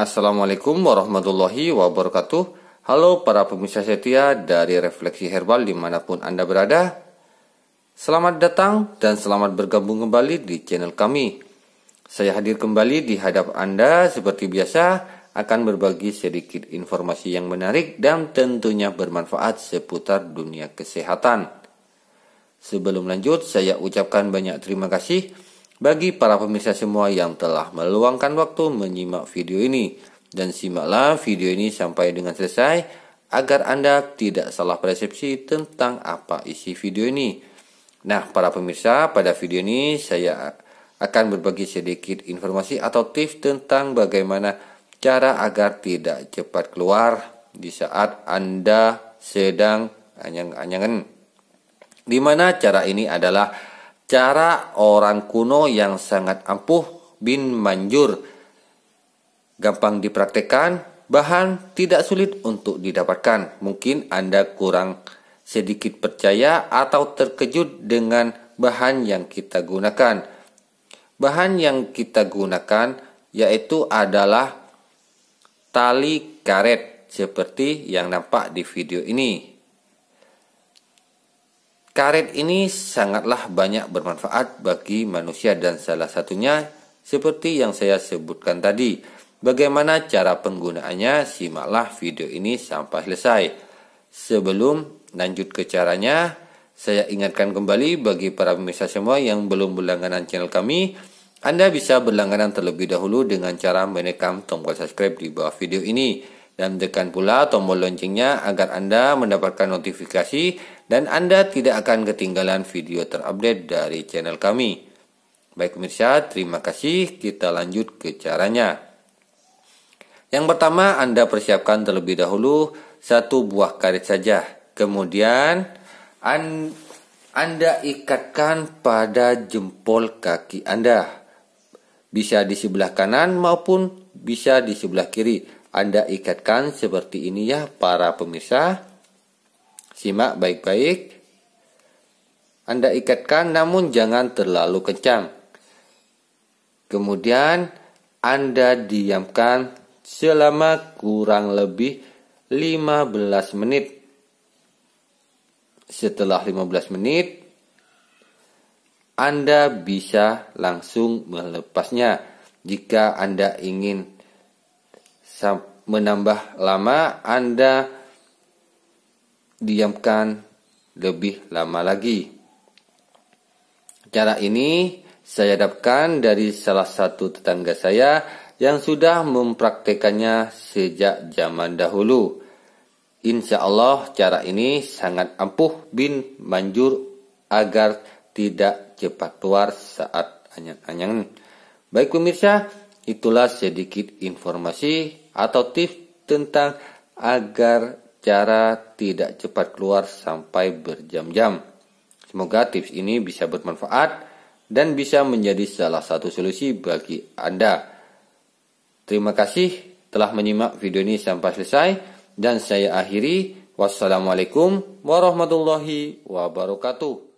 Assalamualaikum warahmatullahi wabarakatuh Halo para pemirsa setia dari Refleksi Herbal dimanapun Anda berada Selamat datang dan selamat bergabung kembali di channel kami Saya hadir kembali di hadap Anda seperti biasa akan berbagi sedikit informasi yang menarik dan tentunya bermanfaat seputar dunia kesehatan Sebelum lanjut saya ucapkan banyak terima kasih bagi para pemirsa semua yang telah meluangkan waktu menyimak video ini dan simaklah video ini sampai dengan selesai agar Anda tidak salah persepsi tentang apa isi video ini. Nah, para pemirsa, pada video ini saya akan berbagi sedikit informasi atau tips tentang bagaimana cara agar tidak cepat keluar di saat Anda sedang anyang-anyangan. Dimana cara ini adalah Cara orang kuno yang sangat ampuh bin manjur gampang dipraktekkan, bahan tidak sulit untuk didapatkan. Mungkin Anda kurang sedikit percaya atau terkejut dengan bahan yang kita gunakan. Bahan yang kita gunakan yaitu adalah tali karet seperti yang nampak di video ini. Karet ini sangatlah banyak bermanfaat bagi manusia dan salah satunya seperti yang saya sebutkan tadi. Bagaimana cara penggunaannya? Simaklah video ini sampai selesai. Sebelum lanjut ke caranya, saya ingatkan kembali bagi para pemirsa semua yang belum berlangganan channel kami, Anda bisa berlangganan terlebih dahulu dengan cara menekan tombol subscribe di bawah video ini dan tekan pula tombol loncengnya agar Anda mendapatkan notifikasi dan Anda tidak akan ketinggalan video terupdate dari channel kami. Baik pemirsa, terima kasih. Kita lanjut ke caranya. Yang pertama, Anda persiapkan terlebih dahulu satu buah karet saja. Kemudian, Anda ikatkan pada jempol kaki Anda. Bisa di sebelah kanan maupun bisa di sebelah kiri anda ikatkan seperti ini ya para pemirsa. Simak baik-baik. Anda ikatkan namun jangan terlalu kencang. Kemudian Anda diamkan selama kurang lebih 15 menit. Setelah 15 menit, Anda bisa langsung melepasnya jika Anda ingin menambah lama Anda diamkan lebih lama lagi. Cara ini saya dapatkan dari salah satu tetangga saya yang sudah mempraktekannya sejak zaman dahulu. Insya Allah cara ini sangat ampuh bin manjur agar tidak cepat keluar saat anyang-anyang. Baik pemirsa, itulah sedikit informasi atau tips tentang agar cara tidak cepat keluar sampai berjam-jam. Semoga tips ini bisa bermanfaat dan bisa menjadi salah satu solusi bagi Anda. Terima kasih telah menyimak video ini sampai selesai dan saya akhiri. Wassalamualaikum warahmatullahi wabarakatuh.